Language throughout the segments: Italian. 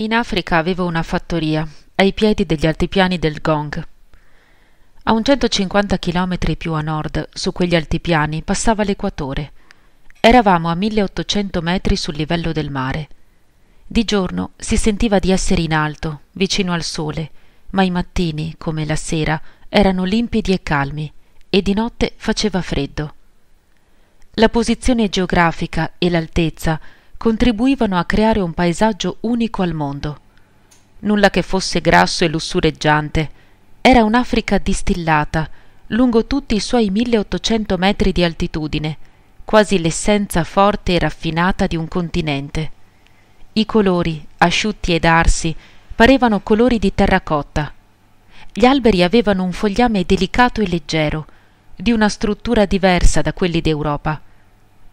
In Africa avevo una fattoria, ai piedi degli altipiani del Gong. A un 150 chilometri più a nord, su quegli altipiani, passava l'equatore. Eravamo a 1800 metri sul livello del mare. Di giorno si sentiva di essere in alto, vicino al sole, ma i mattini, come la sera, erano limpidi e calmi, e di notte faceva freddo. La posizione geografica e l'altezza contribuivano a creare un paesaggio unico al mondo. Nulla che fosse grasso e lussureggiante. Era un'Africa distillata, lungo tutti i suoi 1800 metri di altitudine, quasi l'essenza forte e raffinata di un continente. I colori, asciutti ed arsi, parevano colori di terracotta. Gli alberi avevano un fogliame delicato e leggero, di una struttura diversa da quelli d'Europa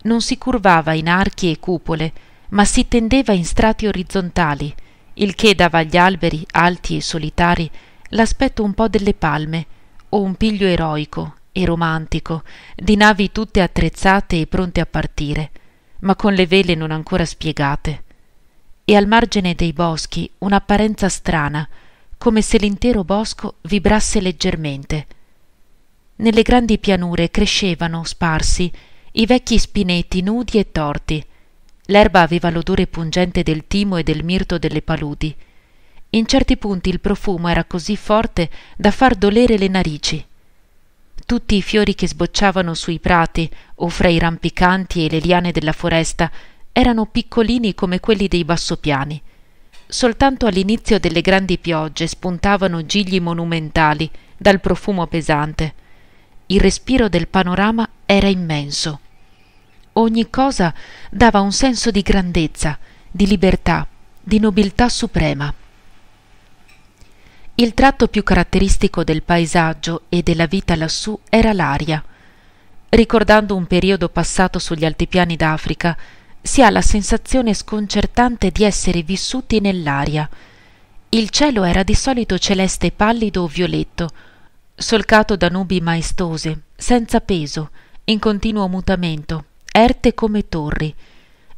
non si curvava in archi e cupole, ma si tendeva in strati orizzontali, il che dava agli alberi alti e solitari l'aspetto un po' delle palme, o un piglio eroico e romantico, di navi tutte attrezzate e pronte a partire, ma con le vele non ancora spiegate. E al margine dei boschi un'apparenza strana, come se l'intero bosco vibrasse leggermente. Nelle grandi pianure crescevano, sparsi, i vecchi spineti nudi e torti. L'erba aveva l'odore pungente del timo e del mirto delle paludi. In certi punti il profumo era così forte da far dolere le narici. Tutti i fiori che sbocciavano sui prati o fra i rampicanti e le liane della foresta erano piccolini come quelli dei bassopiani. Soltanto all'inizio delle grandi piogge spuntavano gigli monumentali dal profumo pesante. Il respiro del panorama era immenso ogni cosa dava un senso di grandezza, di libertà, di nobiltà suprema. Il tratto più caratteristico del paesaggio e della vita lassù era l'aria. Ricordando un periodo passato sugli altipiani d'Africa, si ha la sensazione sconcertante di essere vissuti nell'aria. Il cielo era di solito celeste pallido o violetto, solcato da nubi maestose, senza peso, in continuo mutamento, erte come torri,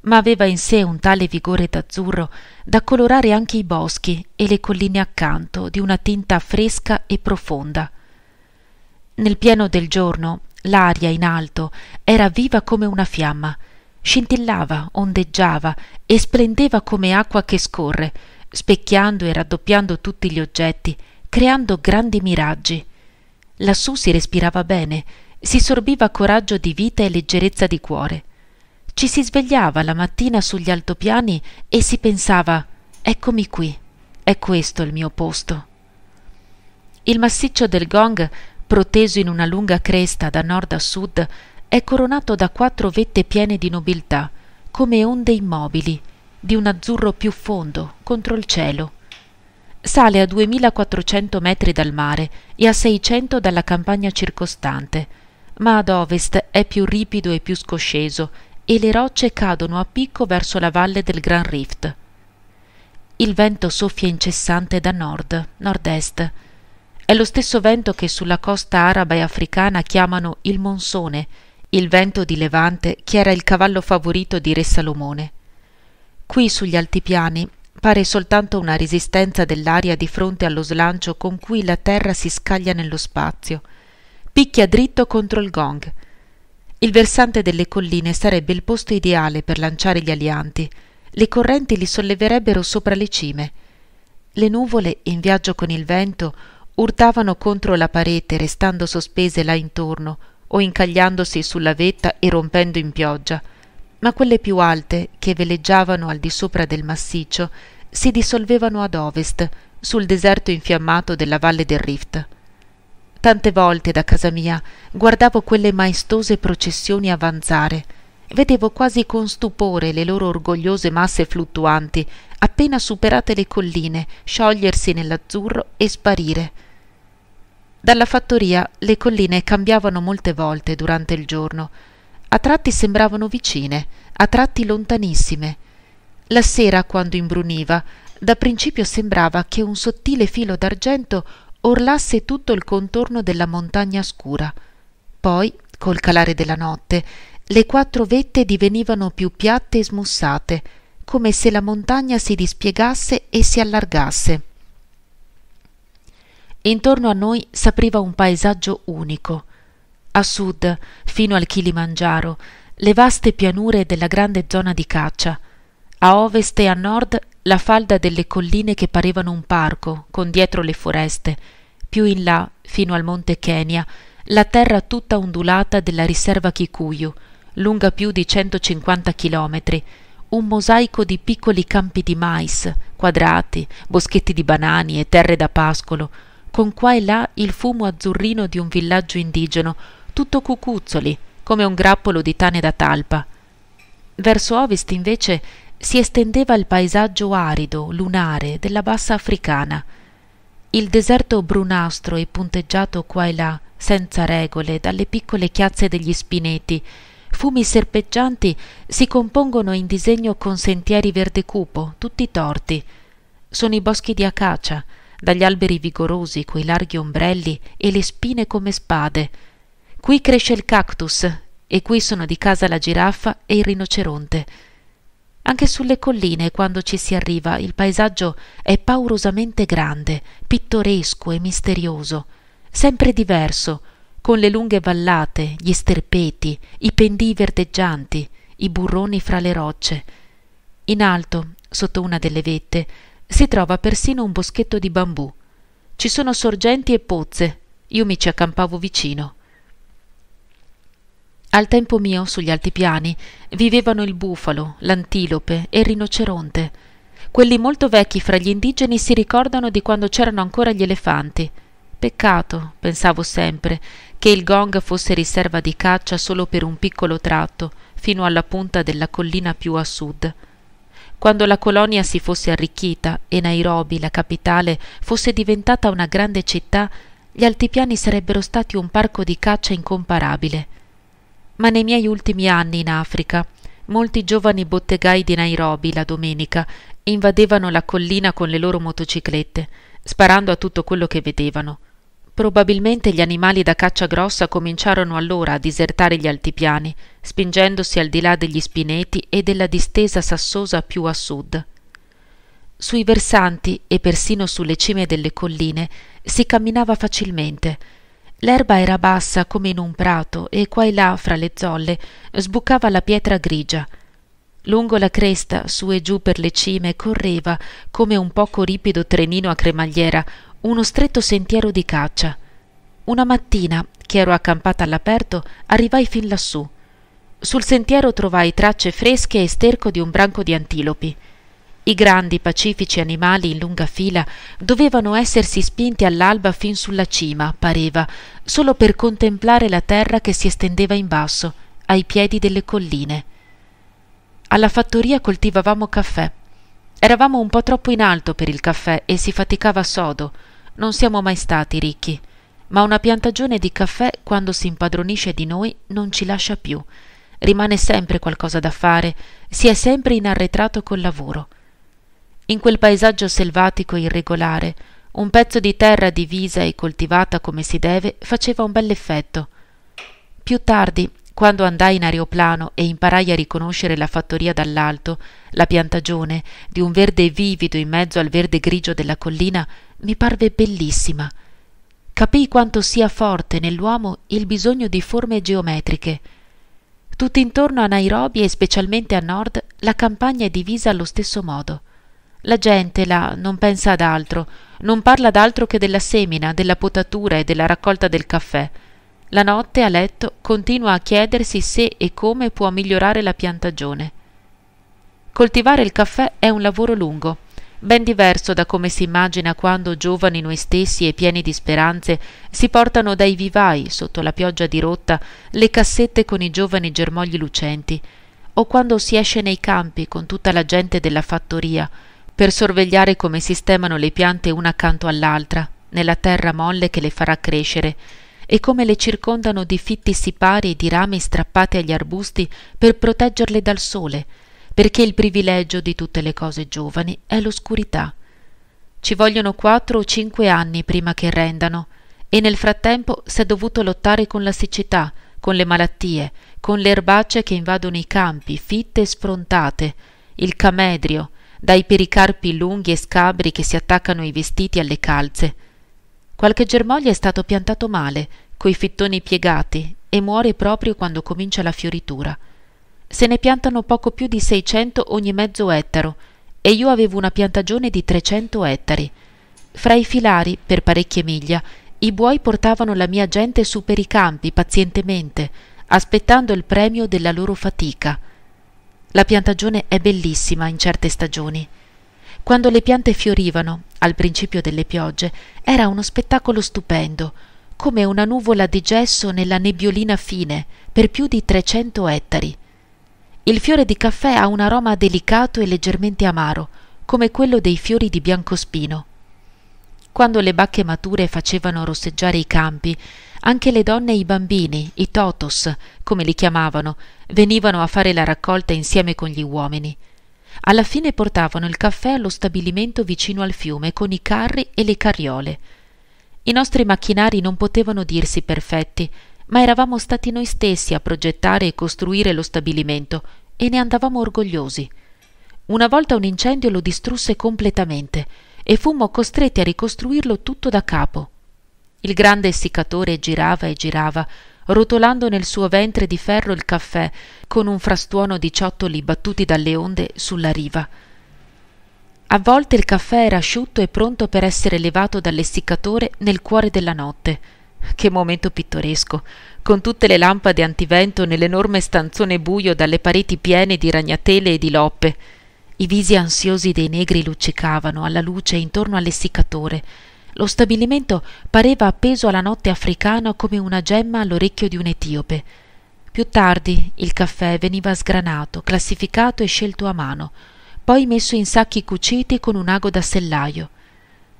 ma aveva in sé un tale vigore d'azzurro da colorare anche i boschi e le colline accanto di una tinta fresca e profonda. Nel pieno del giorno l'aria in alto era viva come una fiamma, scintillava, ondeggiava e splendeva come acqua che scorre, specchiando e raddoppiando tutti gli oggetti, creando grandi miraggi. Lassù si respirava bene, si sorbiva coraggio di vita e leggerezza di cuore. Ci si svegliava la mattina sugli altopiani e si pensava Eccomi qui, è questo il mio posto. Il massiccio del gong, proteso in una lunga cresta da nord a sud, è coronato da quattro vette piene di nobiltà, come onde immobili, di un azzurro più fondo, contro il cielo. Sale a 2400 metri dal mare e a 600 dalla campagna circostante, ma ad ovest è più ripido e più scosceso e le rocce cadono a picco verso la valle del Gran Rift. Il vento soffia incessante da nord, nord-est. È lo stesso vento che sulla costa araba e africana chiamano il monsone, il vento di Levante che era il cavallo favorito di Re Salomone. Qui sugli altipiani pare soltanto una resistenza dell'aria di fronte allo slancio con cui la terra si scaglia nello spazio – picchia dritto contro il gong. Il versante delle colline sarebbe il posto ideale per lanciare gli alianti. Le correnti li solleverebbero sopra le cime. Le nuvole, in viaggio con il vento, urtavano contro la parete, restando sospese là intorno, o incagliandosi sulla vetta e rompendo in pioggia, ma quelle più alte, che veleggiavano al di sopra del massiccio, si dissolvevano ad ovest, sul deserto infiammato della valle del Rift. Tante volte da casa mia guardavo quelle maestose processioni avanzare. Vedevo quasi con stupore le loro orgogliose masse fluttuanti, appena superate le colline, sciogliersi nell'azzurro e sparire. Dalla fattoria le colline cambiavano molte volte durante il giorno. A tratti sembravano vicine, a tratti lontanissime. La sera, quando imbruniva, da principio sembrava che un sottile filo d'argento orlasse tutto il contorno della montagna scura. Poi, col calare della notte, le quattro vette divenivano più piatte e smussate, come se la montagna si dispiegasse e si allargasse. Intorno a noi s'apriva un paesaggio unico. A sud, fino al Kilimangiaro, le vaste pianure della grande zona di caccia. A ovest e a nord la falda delle colline che parevano un parco, con dietro le foreste, più in là, fino al monte Kenya, la terra tutta ondulata della riserva Kikuyu, lunga più di 150 chilometri, un mosaico di piccoli campi di mais, quadrati, boschetti di banani e terre da pascolo, con qua e là il fumo azzurrino di un villaggio indigeno, tutto cucuzzoli, come un grappolo di tane da talpa. Verso ovest invece si estendeva il paesaggio arido, lunare, della bassa africana. Il deserto brunastro e punteggiato qua e là, senza regole, dalle piccole chiazze degli spineti. Fumi serpeggianti si compongono in disegno con sentieri verde cupo, tutti torti. Sono i boschi di acacia, dagli alberi vigorosi coi larghi ombrelli e le spine come spade. Qui cresce il cactus e qui sono di casa la giraffa e il rinoceronte. Anche sulle colline, quando ci si arriva, il paesaggio è paurosamente grande, pittoresco e misterioso, sempre diverso, con le lunghe vallate, gli sterpeti, i pendii verdeggianti, i burroni fra le rocce. In alto, sotto una delle vette, si trova persino un boschetto di bambù. Ci sono sorgenti e pozze. Io mi ci accampavo vicino. Al tempo mio, sugli altipiani, vivevano il bufalo, l'antilope e il rinoceronte. Quelli molto vecchi fra gli indigeni si ricordano di quando c'erano ancora gli elefanti. Peccato, pensavo sempre, che il gong fosse riserva di caccia solo per un piccolo tratto, fino alla punta della collina più a sud. Quando la colonia si fosse arricchita e Nairobi, la capitale, fosse diventata una grande città, gli altipiani sarebbero stati un parco di caccia incomparabile ma nei miei ultimi anni in Africa molti giovani bottegai di Nairobi la domenica invadevano la collina con le loro motociclette, sparando a tutto quello che vedevano. Probabilmente gli animali da caccia grossa cominciarono allora a disertare gli altipiani, spingendosi al di là degli spineti e della distesa sassosa più a sud. Sui versanti e persino sulle cime delle colline si camminava facilmente, L'erba era bassa come in un prato e qua e là, fra le zolle, sbucava la pietra grigia. Lungo la cresta, su e giù per le cime, correva, come un poco ripido trenino a cremagliera, uno stretto sentiero di caccia. Una mattina, che ero accampata all'aperto, arrivai fin lassù. Sul sentiero trovai tracce fresche e sterco di un branco di antilopi. I grandi pacifici animali in lunga fila dovevano essersi spinti all'alba fin sulla cima, pareva, solo per contemplare la terra che si estendeva in basso, ai piedi delle colline. Alla fattoria coltivavamo caffè. Eravamo un po' troppo in alto per il caffè e si faticava sodo. Non siamo mai stati ricchi. Ma una piantagione di caffè, quando si impadronisce di noi, non ci lascia più. Rimane sempre qualcosa da fare, si è sempre in arretrato col lavoro in quel paesaggio selvatico e irregolare, un pezzo di terra divisa e coltivata come si deve faceva un bell'effetto. Più tardi, quando andai in aeroplano e imparai a riconoscere la fattoria dall'alto, la piantagione, di un verde vivido in mezzo al verde grigio della collina, mi parve bellissima. Capii quanto sia forte nell'uomo il bisogno di forme geometriche. Tutt'intorno a Nairobi e specialmente a nord, la campagna è divisa allo stesso modo. La gente là non pensa ad altro, non parla d'altro che della semina, della potatura e della raccolta del caffè. La notte a letto continua a chiedersi se e come può migliorare la piantagione. Coltivare il caffè è un lavoro lungo, ben diverso da come si immagina quando giovani noi stessi e pieni di speranze si portano dai vivai sotto la pioggia dirotta le cassette con i giovani germogli lucenti, o quando si esce nei campi con tutta la gente della fattoria per sorvegliare come sistemano le piante una accanto all'altra, nella terra molle che le farà crescere, e come le circondano di fitti sipari e di rami strappati agli arbusti per proteggerle dal sole, perché il privilegio di tutte le cose giovani è l'oscurità. Ci vogliono quattro o cinque anni prima che rendano, e nel frattempo s'è dovuto lottare con la siccità, con le malattie, con le erbacce che invadono i campi, fitte e sfrontate, il camedrio, dai pericarpi lunghi e scabri che si attaccano ai vestiti alle calze. Qualche germoglio è stato piantato male, coi fittoni piegati, e muore proprio quando comincia la fioritura. Se ne piantano poco più di 600 ogni mezzo ettaro, e io avevo una piantagione di 300 ettari. Fra i filari, per parecchie miglia, i buoi portavano la mia gente su per i campi pazientemente, aspettando il premio della loro fatica. La piantagione è bellissima in certe stagioni. Quando le piante fiorivano, al principio delle piogge, era uno spettacolo stupendo, come una nuvola di gesso nella nebbiolina fine, per più di 300 ettari. Il fiore di caffè ha un aroma delicato e leggermente amaro, come quello dei fiori di biancospino quando le bacche mature facevano rosseggiare i campi, anche le donne e i bambini, i totos, come li chiamavano, venivano a fare la raccolta insieme con gli uomini. Alla fine portavano il caffè allo stabilimento vicino al fiume con i carri e le carriole. I nostri macchinari non potevano dirsi perfetti, ma eravamo stati noi stessi a progettare e costruire lo stabilimento e ne andavamo orgogliosi. Una volta un incendio lo distrusse completamente e fummo costretti a ricostruirlo tutto da capo. Il grande essiccatore girava e girava, rotolando nel suo ventre di ferro il caffè, con un frastuono di ciottoli battuti dalle onde sulla riva. A volte il caffè era asciutto e pronto per essere levato dall'essiccatore nel cuore della notte. Che momento pittoresco, con tutte le lampade antivento nell'enorme stanzone buio dalle pareti piene di ragnatele e di loppe. I visi ansiosi dei negri luccicavano alla luce intorno all'essiccatore. Lo stabilimento pareva appeso alla notte africana come una gemma all'orecchio di un etiope. Più tardi il caffè veniva sgranato, classificato e scelto a mano, poi messo in sacchi cuciti con un ago da sellaio.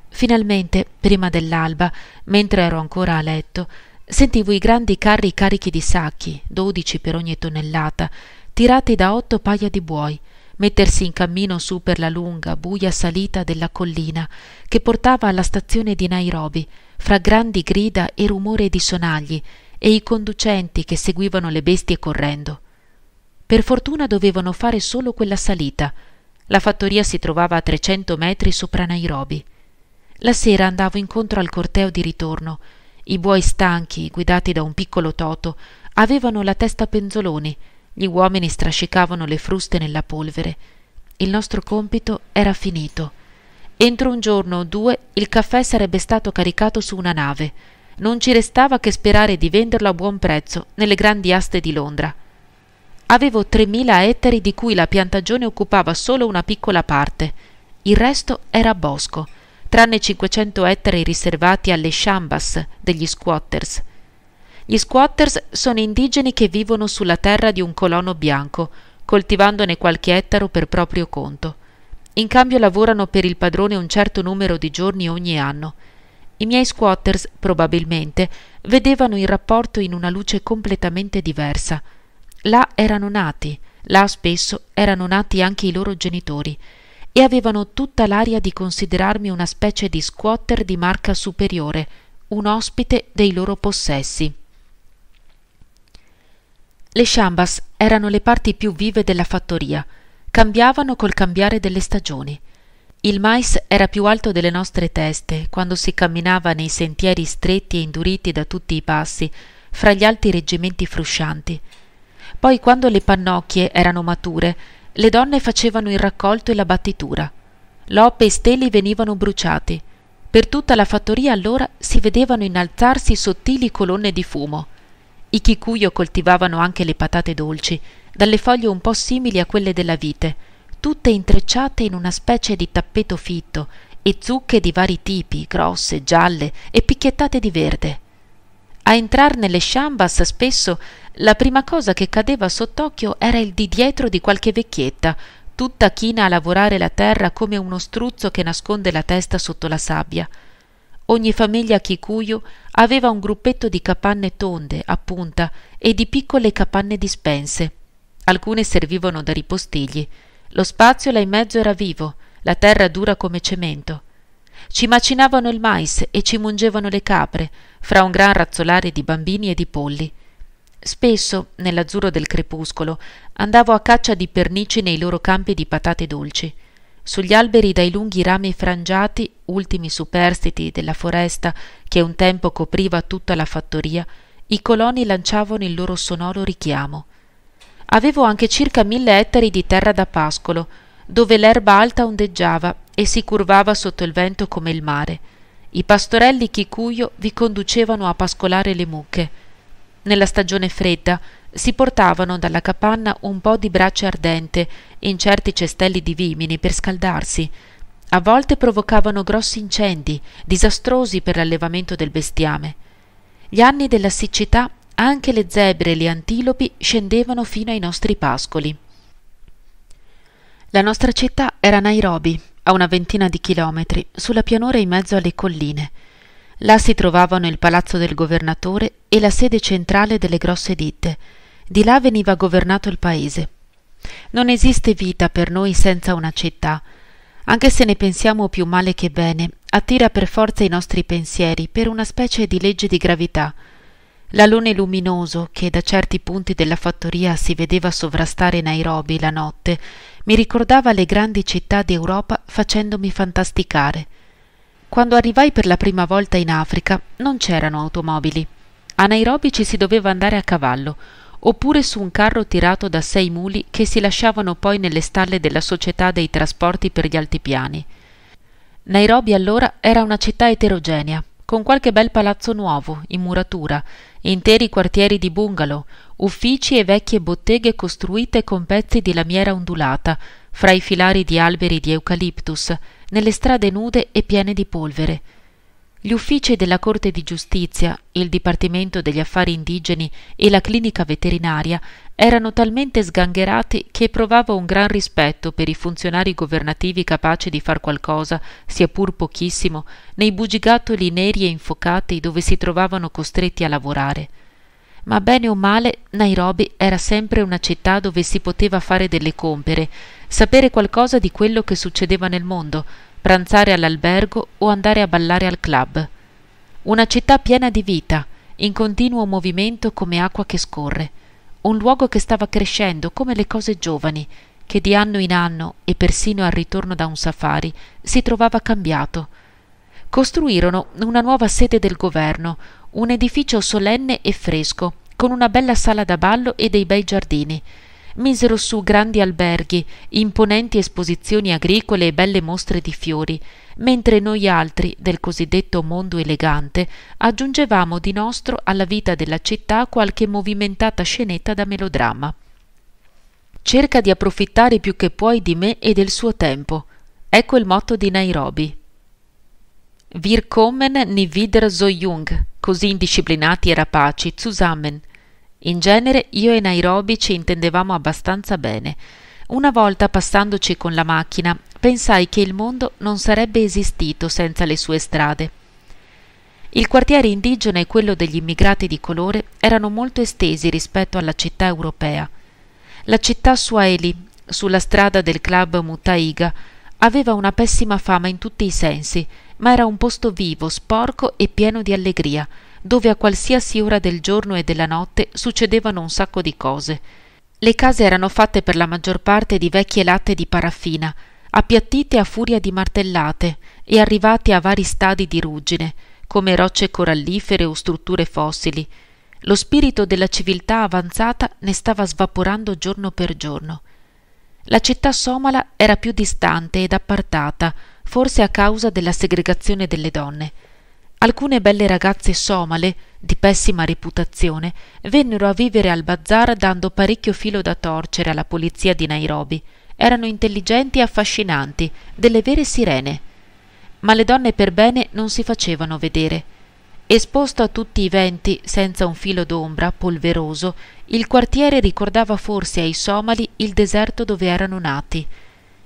Finalmente, prima dell'alba, mentre ero ancora a letto, sentivo i grandi carri carichi di sacchi, dodici per ogni tonnellata, tirati da otto paia di buoi, mettersi in cammino su per la lunga, buia salita della collina che portava alla stazione di Nairobi, fra grandi grida e rumore di sonagli e i conducenti che seguivano le bestie correndo. Per fortuna dovevano fare solo quella salita. La fattoria si trovava a 300 metri sopra Nairobi. La sera andavo incontro al corteo di ritorno. I buoi stanchi, guidati da un piccolo toto, avevano la testa penzoloni gli uomini strascicavano le fruste nella polvere. Il nostro compito era finito. Entro un giorno o due il caffè sarebbe stato caricato su una nave. Non ci restava che sperare di venderlo a buon prezzo nelle grandi aste di Londra. Avevo 3.000 ettari di cui la piantagione occupava solo una piccola parte. Il resto era bosco, tranne 500 ettari riservati alle shambas degli squatters gli squatters sono indigeni che vivono sulla terra di un colono bianco, coltivandone qualche ettaro per proprio conto. In cambio lavorano per il padrone un certo numero di giorni ogni anno. I miei squatters, probabilmente, vedevano il rapporto in una luce completamente diversa. Là erano nati, là spesso erano nati anche i loro genitori, e avevano tutta l'aria di considerarmi una specie di squatter di marca superiore, un ospite dei loro possessi. Le sciambas erano le parti più vive della fattoria, cambiavano col cambiare delle stagioni. Il mais era più alto delle nostre teste quando si camminava nei sentieri stretti e induriti da tutti i passi, fra gli alti reggimenti fruscianti. Poi quando le pannocchie erano mature, le donne facevano il raccolto e la battitura. Loppe e steli venivano bruciati. Per tutta la fattoria allora si vedevano innalzarsi sottili colonne di fumo. I Kikuyo coltivavano anche le patate dolci, dalle foglie un po' simili a quelle della vite, tutte intrecciate in una specie di tappeto fitto, e zucche di vari tipi, grosse, gialle e picchiettate di verde. A entrar nelle sciambas spesso la prima cosa che cadeva sott'occhio era il di dietro di qualche vecchietta, tutta china a lavorare la terra come uno struzzo che nasconde la testa sotto la sabbia. Ogni famiglia Kikuyu aveva un gruppetto di capanne tonde, a punta, e di piccole capanne dispense. Alcune servivano da ripostigli. Lo spazio là in mezzo era vivo, la terra dura come cemento. Ci macinavano il mais e ci mungevano le capre, fra un gran razzolare di bambini e di polli. Spesso, nell'azzurro del crepuscolo, andavo a caccia di pernici nei loro campi di patate dolci sugli alberi dai lunghi rami frangiati, ultimi superstiti della foresta che un tempo copriva tutta la fattoria, i coloni lanciavano il loro sonoro richiamo. Avevo anche circa mille ettari di terra da pascolo, dove l'erba alta ondeggiava e si curvava sotto il vento come il mare. I pastorelli chicuio vi conducevano a pascolare le mucche. Nella stagione fredda si portavano dalla capanna un po di brace ardente in certi cestelli di vimini per scaldarsi. A volte provocavano grossi incendi, disastrosi per l'allevamento del bestiame. Gli anni della siccità anche le zebre e le antilopi scendevano fino ai nostri pascoli. La nostra città era Nairobi, a una ventina di chilometri, sulla pianura in mezzo alle colline. Là si trovavano il palazzo del governatore e la sede centrale delle grosse ditte. Di là veniva governato il paese. Non esiste vita per noi senza una città. Anche se ne pensiamo più male che bene, attira per forza i nostri pensieri per una specie di legge di gravità. L'alone luminoso che da certi punti della fattoria si vedeva sovrastare Nairobi la notte mi ricordava le grandi città d'Europa facendomi fantasticare. Quando arrivai per la prima volta in Africa non c'erano automobili. A Nairobi ci si doveva andare a cavallo, oppure su un carro tirato da sei muli che si lasciavano poi nelle stalle della Società dei Trasporti per gli Altipiani. Nairobi allora era una città eterogenea, con qualche bel palazzo nuovo, in muratura, interi quartieri di bungalow, uffici e vecchie botteghe costruite con pezzi di lamiera ondulata, fra i filari di alberi di eucaliptus, nelle strade nude e piene di polvere. Gli uffici della Corte di Giustizia, il Dipartimento degli Affari Indigeni e la clinica veterinaria erano talmente sgangherati che provavo un gran rispetto per i funzionari governativi capaci di far qualcosa, sia pur pochissimo, nei bugigattoli neri e infocati dove si trovavano costretti a lavorare. Ma bene o male, Nairobi era sempre una città dove si poteva fare delle compere sapere qualcosa di quello che succedeva nel mondo, pranzare all'albergo o andare a ballare al club. Una città piena di vita, in continuo movimento come acqua che scorre, un luogo che stava crescendo come le cose giovani, che di anno in anno e persino al ritorno da un safari si trovava cambiato. Costruirono una nuova sede del governo, un edificio solenne e fresco, con una bella sala da ballo e dei bei giardini misero su grandi alberghi, imponenti esposizioni agricole e belle mostre di fiori, mentre noi altri del cosiddetto mondo elegante aggiungevamo di nostro alla vita della città qualche movimentata scenetta da melodramma. Cerca di approfittare più che puoi di me e del suo tempo. Ecco il motto di Nairobi. Wir kommen nie wieder so jung, così indisciplinati e rapaci, zusammen, in genere io e Nairobi ci intendevamo abbastanza bene. Una volta passandoci con la macchina, pensai che il mondo non sarebbe esistito senza le sue strade. Il quartiere indigeno e quello degli immigrati di colore erano molto estesi rispetto alla città europea. La città Swahili, sulla strada del club Mutaiga, aveva una pessima fama in tutti i sensi, ma era un posto vivo, sporco e pieno di allegria, dove a qualsiasi ora del giorno e della notte succedevano un sacco di cose. Le case erano fatte per la maggior parte di vecchie latte di paraffina, appiattite a furia di martellate e arrivate a vari stadi di ruggine, come rocce corallifere o strutture fossili. Lo spirito della civiltà avanzata ne stava svaporando giorno per giorno. La città somala era più distante ed appartata, forse a causa della segregazione delle donne alcune belle ragazze somale di pessima reputazione vennero a vivere al bazar dando parecchio filo da torcere alla polizia di Nairobi. Erano intelligenti e affascinanti, delle vere sirene. Ma le donne per bene non si facevano vedere. Esposto a tutti i venti, senza un filo d'ombra, polveroso, il quartiere ricordava forse ai somali il deserto dove erano nati.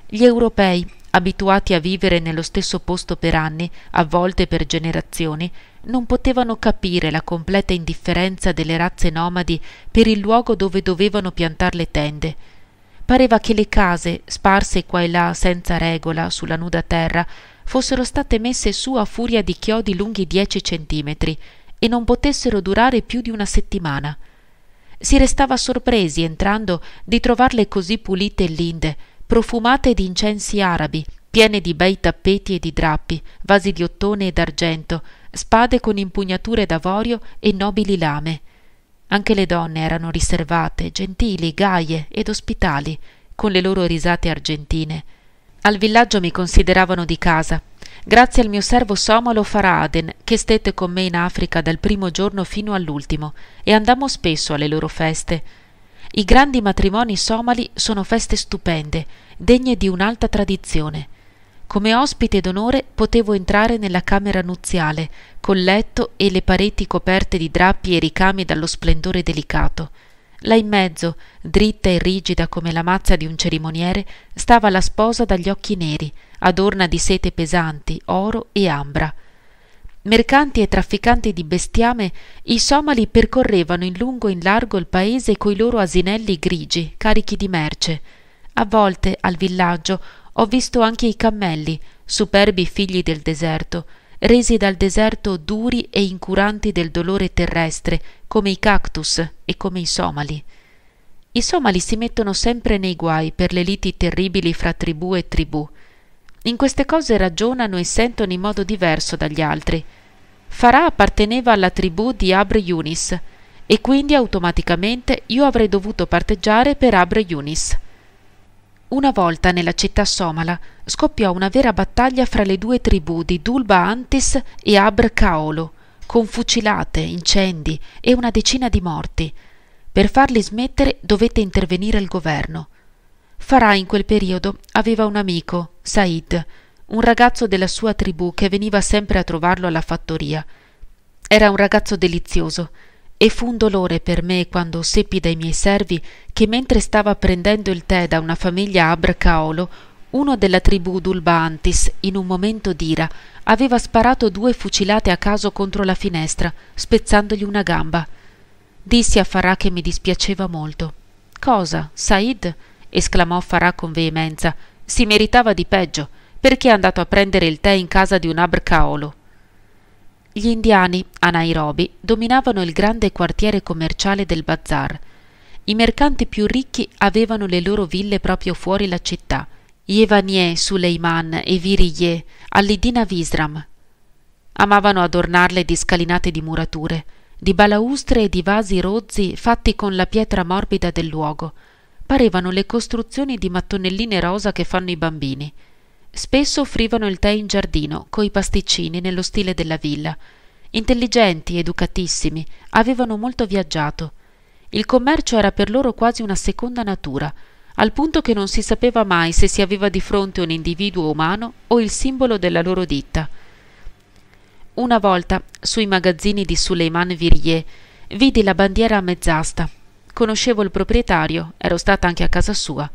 Gli europei, abituati a vivere nello stesso posto per anni, a volte per generazioni, non potevano capire la completa indifferenza delle razze nomadi per il luogo dove dovevano piantar le tende. Pareva che le case, sparse qua e là senza regola sulla nuda terra, fossero state messe su a furia di chiodi lunghi dieci centimetri e non potessero durare più di una settimana. Si restava sorpresi entrando di trovarle così pulite e linde, profumate di incensi arabi, piene di bei tappeti e di drappi, vasi di ottone e d'argento, spade con impugnature d'avorio e nobili lame. Anche le donne erano riservate, gentili, gaie ed ospitali, con le loro risate argentine. Al villaggio mi consideravano di casa, grazie al mio servo Somalo Faraden, che stette con me in Africa dal primo giorno fino all'ultimo, e andammo spesso alle loro feste. I grandi matrimoni somali sono feste stupende, degne di un'alta tradizione. Come ospite d'onore potevo entrare nella camera nuziale, col letto e le pareti coperte di drappi e ricami dallo splendore delicato. Là in mezzo, dritta e rigida come la mazza di un cerimoniere, stava la sposa dagli occhi neri, adorna di sete pesanti, oro e ambra mercanti e trafficanti di bestiame, i somali percorrevano in lungo e in largo il paese coi loro asinelli grigi, carichi di merce. A volte, al villaggio, ho visto anche i cammelli, superbi figli del deserto, resi dal deserto duri e incuranti del dolore terrestre, come i cactus e come i somali. I somali si mettono sempre nei guai per le liti terribili fra tribù e tribù in queste cose ragionano e sentono in modo diverso dagli altri. Farà apparteneva alla tribù di Abre Yunis e quindi automaticamente io avrei dovuto parteggiare per Abre Yunis. Una volta nella città somala scoppiò una vera battaglia fra le due tribù di Dulba Antis e Abr Kaolo, con fucilate, incendi e una decina di morti. Per farli smettere dovette intervenire il governo. Farà in quel periodo aveva un amico, Said, un ragazzo della sua tribù che veniva sempre a trovarlo alla fattoria. Era un ragazzo delizioso e fu un dolore per me quando seppi dai miei servi che mentre stava prendendo il tè da una famiglia abracaolo, uno della tribù d'Ulbaantis, in un momento d'ira, aveva sparato due fucilate a caso contro la finestra, spezzandogli una gamba. Dissi a Farà che mi dispiaceva molto. Cosa, Said? esclamò Farà con veemenza. Si meritava di peggio, perché è andato a prendere il tè in casa di un abrcaolo. Gli indiani, a Nairobi, dominavano il grande quartiere commerciale del bazar. I mercanti più ricchi avevano le loro ville proprio fuori la città. Yevanie, Suleiman e Viriye, all'Idina Visram. Amavano adornarle di scalinate di murature, di balaustre e di vasi rozzi fatti con la pietra morbida del luogo, parevano le costruzioni di mattonelline rosa che fanno i bambini. Spesso offrivano il tè in giardino, coi pasticcini nello stile della villa. Intelligenti, educatissimi, avevano molto viaggiato. Il commercio era per loro quasi una seconda natura, al punto che non si sapeva mai se si aveva di fronte un individuo umano o il simbolo della loro ditta. Una volta, sui magazzini di Suleiman Virier, vidi la bandiera a mezz'asta, Conoscevo il proprietario, ero stata anche a casa sua.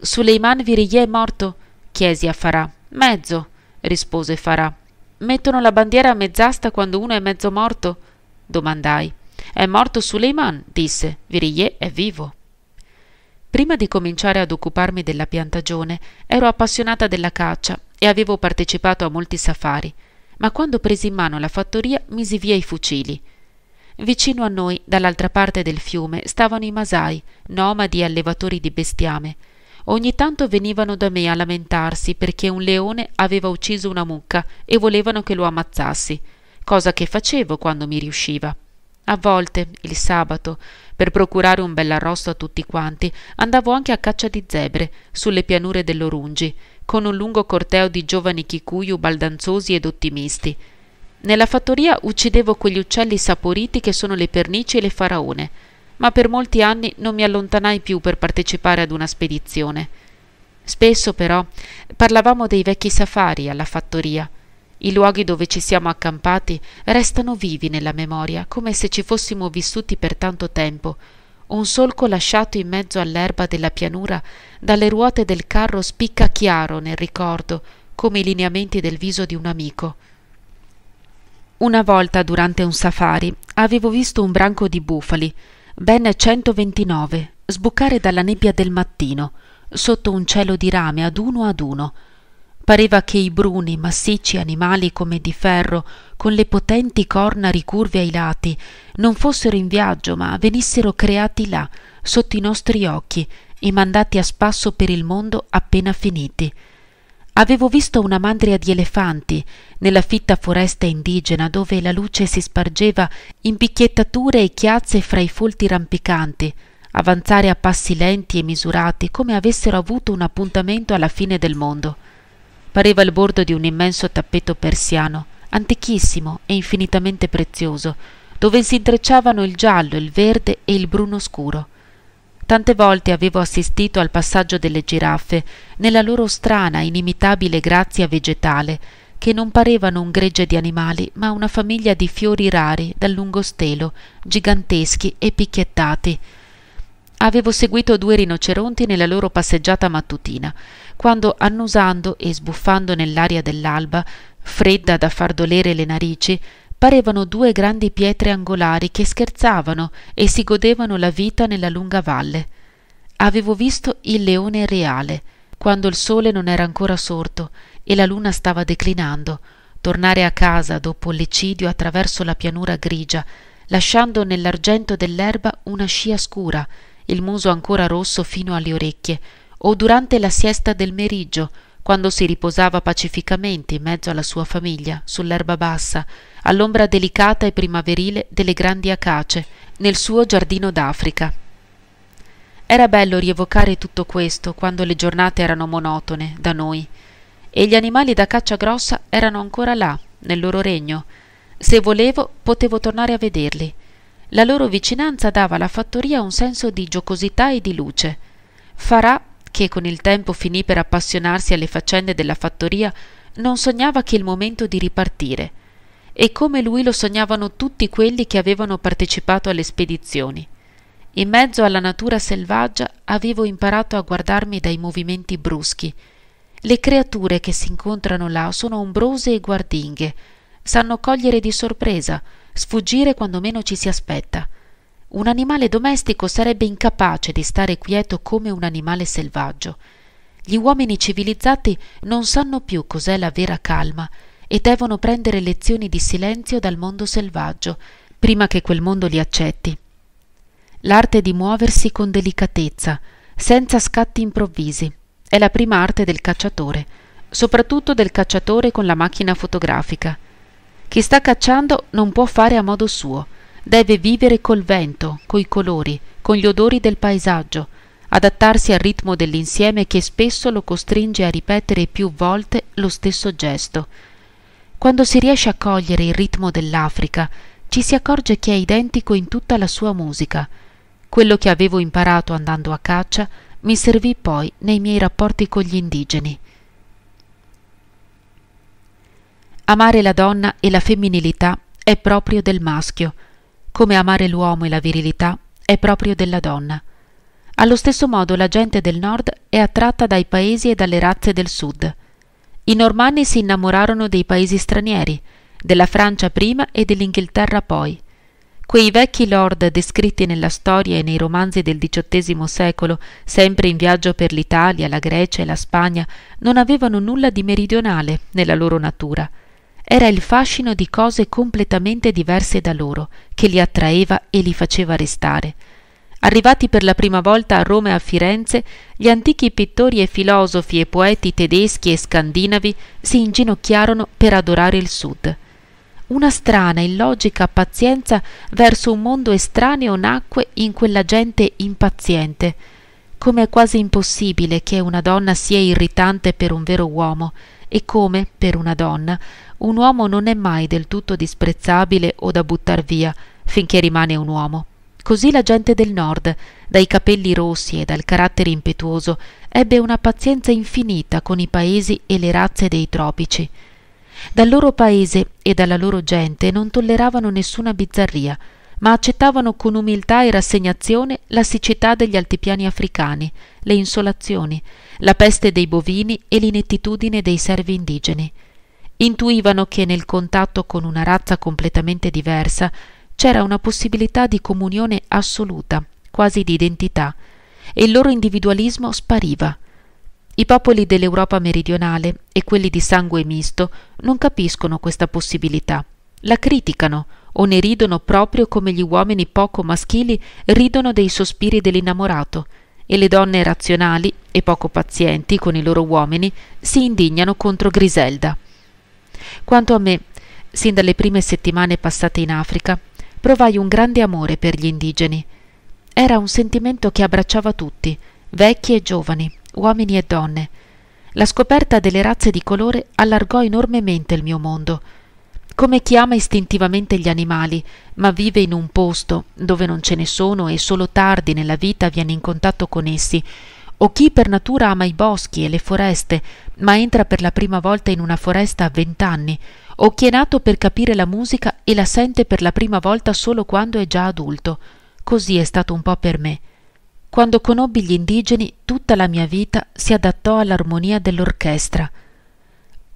Suleiman Viriglie è morto? chiesi a Farà. Mezzo, rispose Farà. Mettono la bandiera a mezz'asta quando uno è mezzo morto? domandai. È morto Suleiman, disse. Viriglie è vivo. Prima di cominciare ad occuparmi della piantagione, ero appassionata della caccia e avevo partecipato a molti safari, ma quando presi in mano la fattoria misi via i fucili. Vicino a noi, dall'altra parte del fiume, stavano i masai, nomadi allevatori di bestiame. Ogni tanto venivano da me a lamentarsi perché un leone aveva ucciso una mucca e volevano che lo ammazzassi, cosa che facevo quando mi riusciva. A volte, il sabato, per procurare un bell'arrosto a tutti quanti, andavo anche a caccia di zebre sulle pianure dell'Orungi, con un lungo corteo di giovani kikuyu baldanzosi ed ottimisti. Nella fattoria uccidevo quegli uccelli saporiti che sono le pernici e le faraone, ma per molti anni non mi allontanai più per partecipare ad una spedizione. Spesso, però, parlavamo dei vecchi safari alla fattoria. I luoghi dove ci siamo accampati restano vivi nella memoria, come se ci fossimo vissuti per tanto tempo, un solco lasciato in mezzo all'erba della pianura dalle ruote del carro spicca chiaro nel ricordo, come i lineamenti del viso di un amico. Una volta durante un safari avevo visto un branco di bufali, ben 129, sbucare dalla nebbia del mattino, sotto un cielo di rame ad uno ad uno. Pareva che i bruni, massicci animali come di ferro, con le potenti corna ricurve ai lati, non fossero in viaggio ma venissero creati là, sotto i nostri occhi, e mandati a spasso per il mondo appena finiti. Avevo visto una mandria di elefanti nella fitta foresta indigena dove la luce si spargeva in picchiettature e chiazze fra i folti rampicanti, avanzare a passi lenti e misurati come avessero avuto un appuntamento alla fine del mondo. Pareva il bordo di un immenso tappeto persiano, antichissimo e infinitamente prezioso, dove si intrecciavano il giallo, il verde e il bruno scuro. Tante volte avevo assistito al passaggio delle giraffe, nella loro strana, inimitabile grazia vegetale, che non parevano un gregge di animali, ma una famiglia di fiori rari dal lungo stelo, giganteschi e picchiettati. Avevo seguito due rinoceronti nella loro passeggiata mattutina, quando, annusando e sbuffando nell'aria dell'alba, fredda da far dolere le narici, parevano due grandi pietre angolari che scherzavano e si godevano la vita nella lunga valle. Avevo visto il leone reale, quando il sole non era ancora sorto e la luna stava declinando, tornare a casa dopo l'ecidio attraverso la pianura grigia, lasciando nell'argento dell'erba una scia scura, il muso ancora rosso fino alle orecchie, o durante la siesta del meriggio, quando si riposava pacificamente in mezzo alla sua famiglia, sull'erba bassa, all'ombra delicata e primaverile delle grandi acace, nel suo giardino d'Africa. Era bello rievocare tutto questo quando le giornate erano monotone da noi e gli animali da caccia grossa erano ancora là, nel loro regno. Se volevo, potevo tornare a vederli. La loro vicinanza dava alla fattoria un senso di giocosità e di luce. Farà che con il tempo finì per appassionarsi alle faccende della fattoria, non sognava che il momento di ripartire, e come lui lo sognavano tutti quelli che avevano partecipato alle spedizioni. In mezzo alla natura selvaggia avevo imparato a guardarmi dai movimenti bruschi. Le creature che si incontrano là sono ombrose e guardinghe, sanno cogliere di sorpresa, sfuggire quando meno ci si aspetta. Un animale domestico sarebbe incapace di stare quieto come un animale selvaggio. Gli uomini civilizzati non sanno più cos'è la vera calma e devono prendere lezioni di silenzio dal mondo selvaggio, prima che quel mondo li accetti. L'arte di muoversi con delicatezza, senza scatti improvvisi, è la prima arte del cacciatore, soprattutto del cacciatore con la macchina fotografica. Chi sta cacciando non può fare a modo suo, deve vivere col vento, coi colori, con gli odori del paesaggio, adattarsi al ritmo dell'insieme che spesso lo costringe a ripetere più volte lo stesso gesto. Quando si riesce a cogliere il ritmo dell'Africa, ci si accorge che è identico in tutta la sua musica. Quello che avevo imparato andando a caccia mi servì poi nei miei rapporti con gli indigeni. Amare la donna e la femminilità è proprio del maschio, come amare l'uomo e la virilità è proprio della donna. Allo stesso modo la gente del nord è attratta dai paesi e dalle razze del sud. I normanni si innamorarono dei paesi stranieri, della Francia prima e dell'Inghilterra poi. Quei vecchi lord descritti nella storia e nei romanzi del XVIII secolo, sempre in viaggio per l'Italia, la Grecia e la Spagna, non avevano nulla di meridionale nella loro natura era il fascino di cose completamente diverse da loro che li attraeva e li faceva restare. Arrivati per la prima volta a Roma e a Firenze, gli antichi pittori e filosofi e poeti tedeschi e scandinavi si inginocchiarono per adorare il Sud. Una strana, illogica pazienza verso un mondo estraneo nacque in quella gente impaziente. Come è quasi impossibile che una donna sia irritante per un vero uomo, e come, per una donna, un uomo non è mai del tutto disprezzabile o da buttar via, finché rimane un uomo. Così la gente del nord, dai capelli rossi e dal carattere impetuoso, ebbe una pazienza infinita con i paesi e le razze dei tropici. Dal loro paese e dalla loro gente non tolleravano nessuna bizzarria, ma accettavano con umiltà e rassegnazione la siccità degli altipiani africani, le insolazioni, la peste dei bovini e l'inettitudine dei servi indigeni. Intuivano che nel contatto con una razza completamente diversa c'era una possibilità di comunione assoluta, quasi di identità, e il loro individualismo spariva. I popoli dell'Europa meridionale e quelli di sangue misto non capiscono questa possibilità la criticano o ne ridono proprio come gli uomini poco maschili ridono dei sospiri dell'innamorato e le donne razionali e poco pazienti con i loro uomini si indignano contro Griselda. Quanto a me, sin dalle prime settimane passate in Africa, provai un grande amore per gli indigeni. Era un sentimento che abbracciava tutti, vecchi e giovani, uomini e donne. La scoperta delle razze di colore allargò enormemente il mio mondo come chi ama istintivamente gli animali, ma vive in un posto dove non ce ne sono e solo tardi nella vita viene in contatto con essi, o chi per natura ama i boschi e le foreste, ma entra per la prima volta in una foresta a vent'anni, o chi è nato per capire la musica e la sente per la prima volta solo quando è già adulto. Così è stato un po' per me. Quando conobbi gli indigeni, tutta la mia vita si adattò all'armonia dell'orchestra.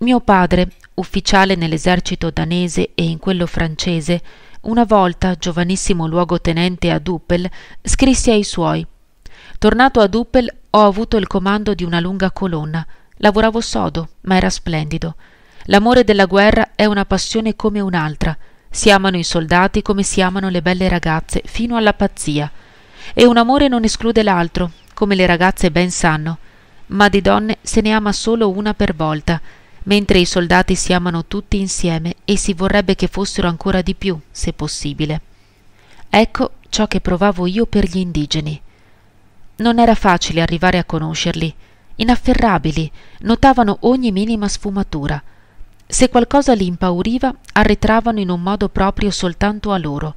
Mio padre, ufficiale nell'esercito danese e in quello francese, una volta, giovanissimo luogotenente a Duppel, scrissi ai suoi. Tornato a Duppel ho avuto il comando di una lunga colonna. Lavoravo sodo, ma era splendido. L'amore della guerra è una passione come un'altra. Si amano i soldati come si amano le belle ragazze, fino alla pazzia. E un amore non esclude l'altro, come le ragazze ben sanno. Ma di donne se ne ama solo una per volta mentre i soldati si amano tutti insieme e si vorrebbe che fossero ancora di più, se possibile. Ecco ciò che provavo io per gli indigeni. Non era facile arrivare a conoscerli. Inafferrabili, notavano ogni minima sfumatura. Se qualcosa li impauriva, arretravano in un modo proprio soltanto a loro,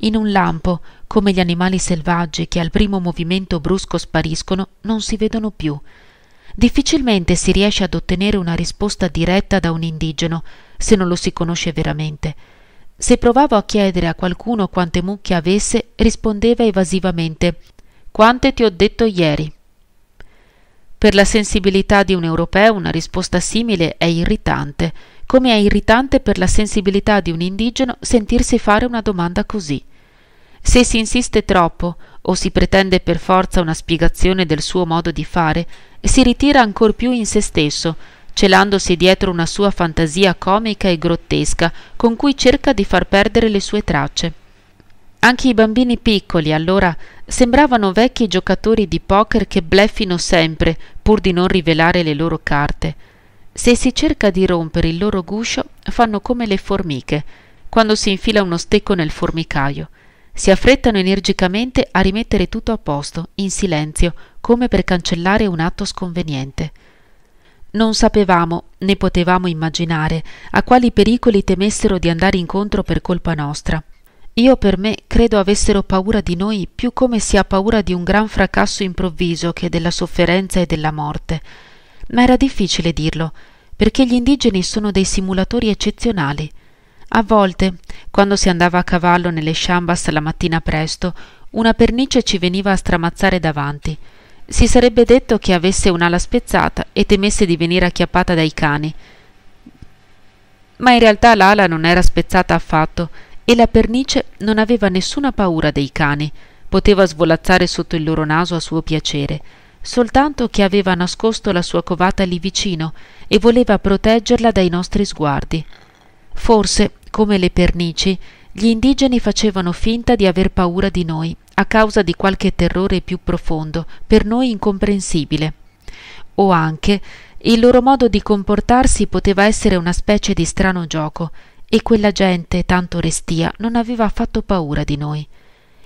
in un lampo, come gli animali selvaggi che al primo movimento brusco spariscono, non si vedono più, difficilmente si riesce ad ottenere una risposta diretta da un indigeno, se non lo si conosce veramente. Se provavo a chiedere a qualcuno quante mucche avesse, rispondeva evasivamente Quante ti ho detto ieri? Per la sensibilità di un europeo una risposta simile è irritante, come è irritante per la sensibilità di un indigeno sentirsi fare una domanda così. Se si insiste troppo o si pretende per forza una spiegazione del suo modo di fare, si ritira ancor più in se stesso, celandosi dietro una sua fantasia comica e grottesca con cui cerca di far perdere le sue tracce. Anche i bambini piccoli, allora, sembravano vecchi giocatori di poker che bleffino sempre pur di non rivelare le loro carte. Se si cerca di rompere il loro guscio, fanno come le formiche, quando si infila uno stecco nel formicaio si affrettano energicamente a rimettere tutto a posto, in silenzio, come per cancellare un atto sconveniente. Non sapevamo né potevamo immaginare a quali pericoli temessero di andare incontro per colpa nostra. Io per me credo avessero paura di noi più come si ha paura di un gran fracasso improvviso che della sofferenza e della morte. Ma era difficile dirlo, perché gli indigeni sono dei simulatori eccezionali. A volte, quando si andava a cavallo nelle sciambas la mattina presto, una pernice ci veniva a stramazzare davanti. Si sarebbe detto che avesse un'ala spezzata e temesse di venire acchiappata dai cani. Ma in realtà l'ala non era spezzata affatto e la pernice non aveva nessuna paura dei cani. Poteva svolazzare sotto il loro naso a suo piacere, soltanto che aveva nascosto la sua covata lì vicino e voleva proteggerla dai nostri sguardi. Forse, come le pernici, gli indigeni facevano finta di aver paura di noi, a causa di qualche terrore più profondo, per noi incomprensibile. O anche il loro modo di comportarsi poteva essere una specie di strano gioco, e quella gente tanto restia non aveva affatto paura di noi.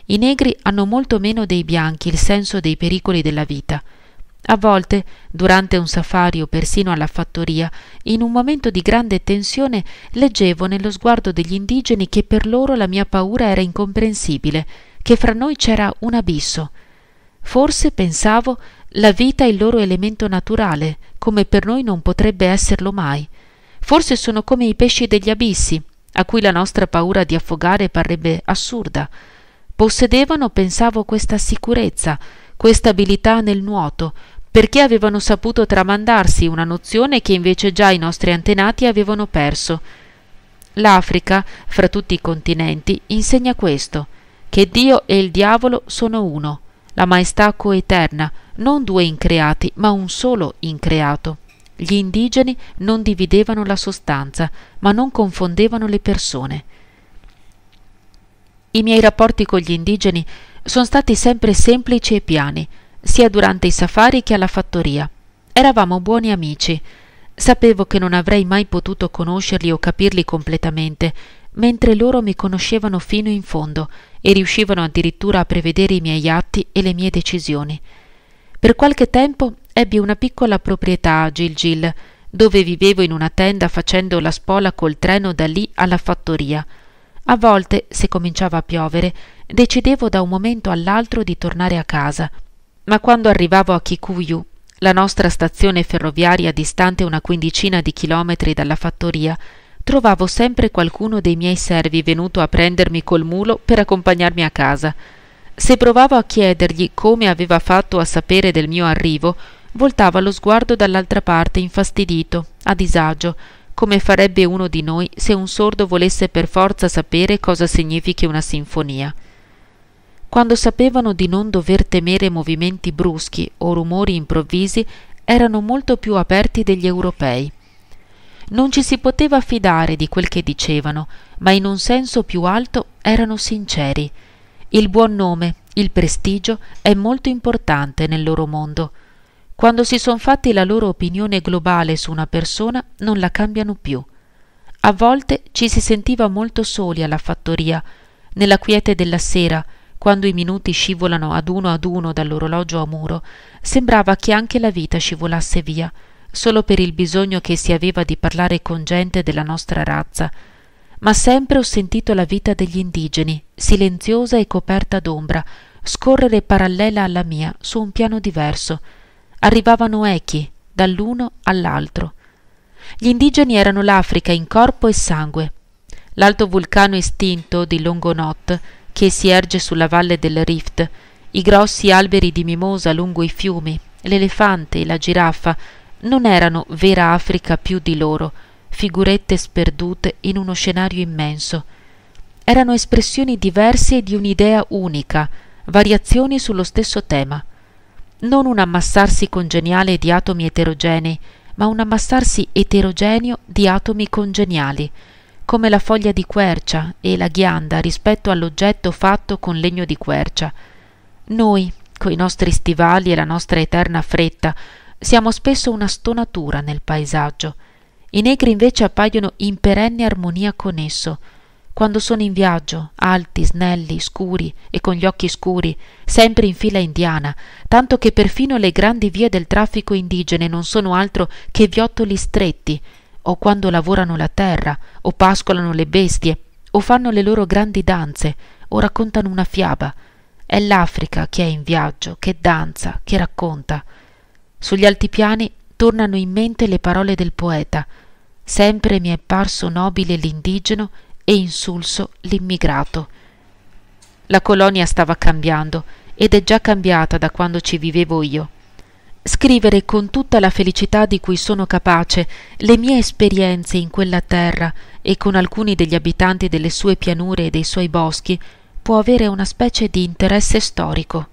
I negri hanno molto meno dei bianchi il senso dei pericoli della vita. A volte, durante un safari o persino alla fattoria, in un momento di grande tensione, leggevo nello sguardo degli indigeni che per loro la mia paura era incomprensibile, che fra noi c'era un abisso. Forse, pensavo, la vita è il loro elemento naturale, come per noi non potrebbe esserlo mai. Forse sono come i pesci degli abissi, a cui la nostra paura di affogare parrebbe assurda. Possedevano, pensavo, questa sicurezza, questa abilità nel nuoto, perché avevano saputo tramandarsi una nozione che invece già i nostri antenati avevano perso. L'Africa, fra tutti i continenti, insegna questo, che Dio e il diavolo sono uno, la maestà coeterna, non due increati, ma un solo increato. Gli indigeni non dividevano la sostanza, ma non confondevano le persone. I miei rapporti con gli indigeni sono stati sempre semplici e piani, sia durante i safari che alla fattoria. Eravamo buoni amici. Sapevo che non avrei mai potuto conoscerli o capirli completamente, mentre loro mi conoscevano fino in fondo e riuscivano addirittura a prevedere i miei atti e le mie decisioni. Per qualche tempo ebbi una piccola proprietà a Gilgil, dove vivevo in una tenda facendo la spola col treno da lì alla fattoria. A volte, se cominciava a piovere, decidevo da un momento all'altro di tornare a casa ma quando arrivavo a Kikuyu, la nostra stazione ferroviaria distante una quindicina di chilometri dalla fattoria, trovavo sempre qualcuno dei miei servi venuto a prendermi col mulo per accompagnarmi a casa. Se provavo a chiedergli come aveva fatto a sapere del mio arrivo, voltava lo sguardo dall'altra parte infastidito, a disagio, come farebbe uno di noi se un sordo volesse per forza sapere cosa significhi una sinfonia quando sapevano di non dover temere movimenti bruschi o rumori improvvisi, erano molto più aperti degli europei. Non ci si poteva fidare di quel che dicevano, ma in un senso più alto erano sinceri. Il buon nome, il prestigio è molto importante nel loro mondo. Quando si son fatti la loro opinione globale su una persona, non la cambiano più. A volte ci si sentiva molto soli alla fattoria, nella quiete della sera, quando i minuti scivolano ad uno ad uno dall'orologio a muro, sembrava che anche la vita scivolasse via, solo per il bisogno che si aveva di parlare con gente della nostra razza. Ma sempre ho sentito la vita degli indigeni, silenziosa e coperta d'ombra, scorrere parallela alla mia su un piano diverso. Arrivavano echi, dall'uno all'altro. Gli indigeni erano l'Africa in corpo e sangue. L'alto vulcano estinto di Longonot che si erge sulla valle del Rift, i grossi alberi di mimosa lungo i fiumi, l'elefante e la giraffa non erano vera Africa più di loro, figurette sperdute in uno scenario immenso. Erano espressioni diverse di un'idea unica, variazioni sullo stesso tema. Non un ammassarsi congeniale di atomi eterogenei, ma un ammassarsi eterogeneo di atomi congeniali, come la foglia di quercia e la ghianda rispetto all'oggetto fatto con legno di quercia. Noi, coi nostri stivali e la nostra eterna fretta, siamo spesso una stonatura nel paesaggio. I negri invece appaiono in perenne armonia con esso. Quando sono in viaggio, alti, snelli, scuri e con gli occhi scuri, sempre in fila indiana, tanto che perfino le grandi vie del traffico indigene non sono altro che viottoli stretti, o quando lavorano la terra, o pascolano le bestie, o fanno le loro grandi danze, o raccontano una fiaba. È l'Africa che è in viaggio, che danza, che racconta. Sugli altipiani tornano in mente le parole del poeta. Sempre mi è parso nobile l'indigeno e insulso l'immigrato. La colonia stava cambiando ed è già cambiata da quando ci vivevo io scrivere con tutta la felicità di cui sono capace le mie esperienze in quella terra e con alcuni degli abitanti delle sue pianure e dei suoi boschi può avere una specie di interesse storico.